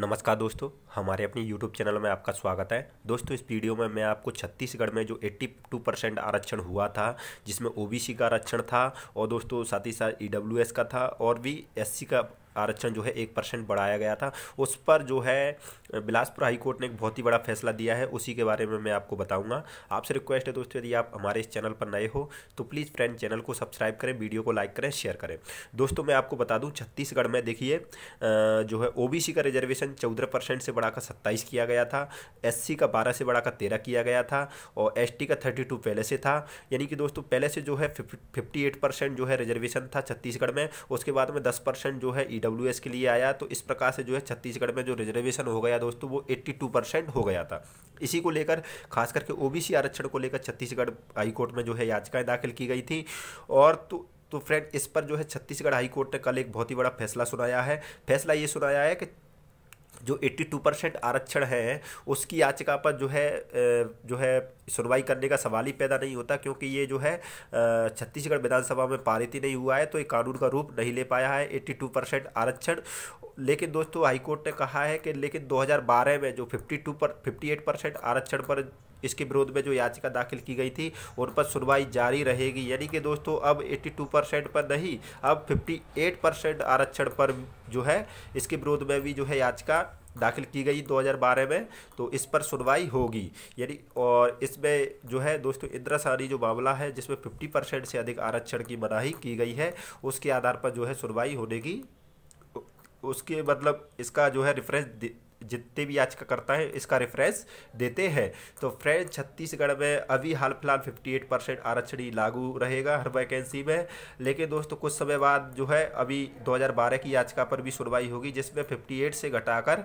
नमस्कार दोस्तों हमारे अपने YouTube चैनल में आपका स्वागत है दोस्तों इस वीडियो में मैं आपको छत्तीसगढ़ में जो 82 परसेंट आरक्षण हुआ था जिसमें ओबीसी का आरक्षण था और दोस्तों साथ ही साथ ई का था और भी एससी का आरक्षण जो है एक परसेंट बढ़ाया गया था उस पर जो है बिलासपुर हाईकोर्ट ने एक बहुत ही बड़ा फैसला दिया है उसी के बारे में मैं आपको बताऊंगा आपसे रिक्वेस्ट है दोस्तों यदि आप हमारे इस चैनल पर नए हो तो प्लीज़ फ्रेंड चैनल को सब्सक्राइब करें वीडियो को लाइक करें शेयर करें दोस्तों मैं आपको बता दूँ छत्तीसगढ़ में देखिए जो है ओ का रिजर्वेशन चौदह से बढ़ाकर सत्ताईस किया गया था एस का बारह से बढ़ाकर तेरह किया गया था और एस का थर्टी पहले से था यानी कि दोस्तों पहले से जो है फिफ्टी जो है रिजर्वेशन था छत्तीसगढ़ में उसके बाद में दस जो है ई डब्ल्यू के लिए आया तो इस प्रकार से जो है छत्तीसगढ़ में जो रिजर्वेशन हो गया दोस्तों वो एट्टी टू परसेंट हो गया था इसी को लेकर खास करके ओबीसी आरक्षण को लेकर छत्तीसगढ़ हाईकोर्ट में जो है याचिकाएँ दाखिल की गई थी और तो तो फ्रेंड इस पर जो है छत्तीसगढ़ हाईकोर्ट ने कल एक बहुत ही बड़ा फैसला सुनाया है फैसला ये सुनाया है कि जो 82 परसेंट आरक्षण है उसकी याचिका पर जो है जो है सुनवाई करने का सवाल ही पैदा नहीं होता क्योंकि ये जो है छत्तीसगढ़ विधानसभा में पारित ही नहीं हुआ है तो ये कानून का रूप नहीं ले पाया है 82 परसेंट आरक्षण लेकिन दोस्तों हाईकोर्ट ने कहा है कि लेकिन 2012 में जो 52 पर 58 परसेंट आरक्षण पर इसके विरोध में जो याचिका दाखिल की गई थी उन पर सुनवाई जारी रहेगी यानी कि दोस्तों अब 82 परसेंट पर नहीं अब 58 परसेंट आरक्षण पर जो है इसके विरोध में भी जो है याचिका दाखिल की गई 2012 में तो इस पर सुनवाई होगी यानी और इसमें जो है दोस्तों इंदिरा सारी जो मामला है जिसमें 50 परसेंट से अधिक आरक्षण की मनाही की गई है उसके आधार पर जो है सुनवाई होने की उसके मतलब इसका जो है रेफरेंस जितने भी करता है इसका रेफरेंस देते हैं तो फ्रेंड छत्तीसगढ़ में अभी हाल फिलहाल 58 परसेंट आरक्षण लागू रहेगा हर वैकेंसी में लेकिन दोस्तों कुछ समय बाद जो है अभी 2012 की याचिका पर भी सुनवाई होगी जिसमें 58 से घटाकर